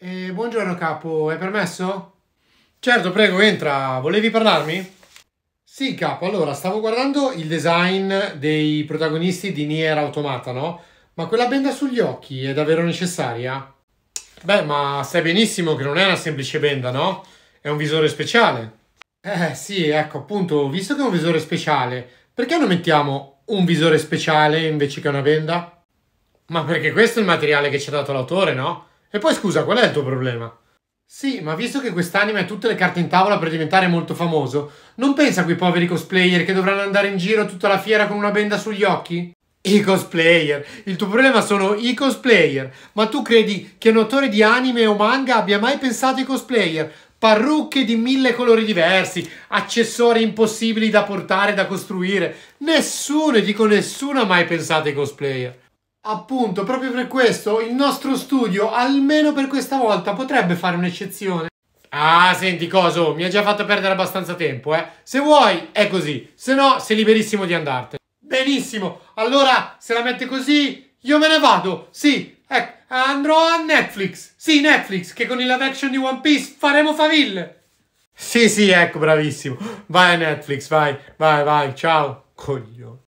Eh, buongiorno capo, è permesso? Certo, prego, entra. Volevi parlarmi? Sì, capo, allora stavo guardando il design dei protagonisti di Nier Automata, no? Ma quella benda sugli occhi è davvero necessaria? Beh, ma sai benissimo che non è una semplice benda, no? È un visore speciale. Eh sì, ecco, appunto, visto che è un visore speciale, perché non mettiamo un visore speciale invece che una benda? Ma perché questo è il materiale che ci ha dato l'autore, no? E poi scusa, qual è il tuo problema? Sì, ma visto che quest'anime ha tutte le carte in tavola per diventare molto famoso, non pensa a quei poveri cosplayer che dovranno andare in giro tutta la fiera con una benda sugli occhi? I cosplayer. Il tuo problema sono i cosplayer. Ma tu credi che un autore di anime o manga abbia mai pensato ai cosplayer? Parrucche di mille colori diversi, accessori impossibili da portare, e da costruire. Nessuno, e dico nessuno, ha mai pensato ai cosplayer. Appunto, proprio per questo il nostro studio, almeno per questa volta, potrebbe fare un'eccezione. Ah, senti, Coso, mi ha già fatto perdere abbastanza tempo, eh. Se vuoi, è così. Se no, sei liberissimo di andartene. Benissimo, allora se la mette così, io me ne vado. Sì, ecco, andrò a Netflix. Sì, Netflix, che con il live action di One Piece faremo faville. Sì, sì, ecco, bravissimo. Vai a Netflix, vai, vai, vai, ciao. Coglione.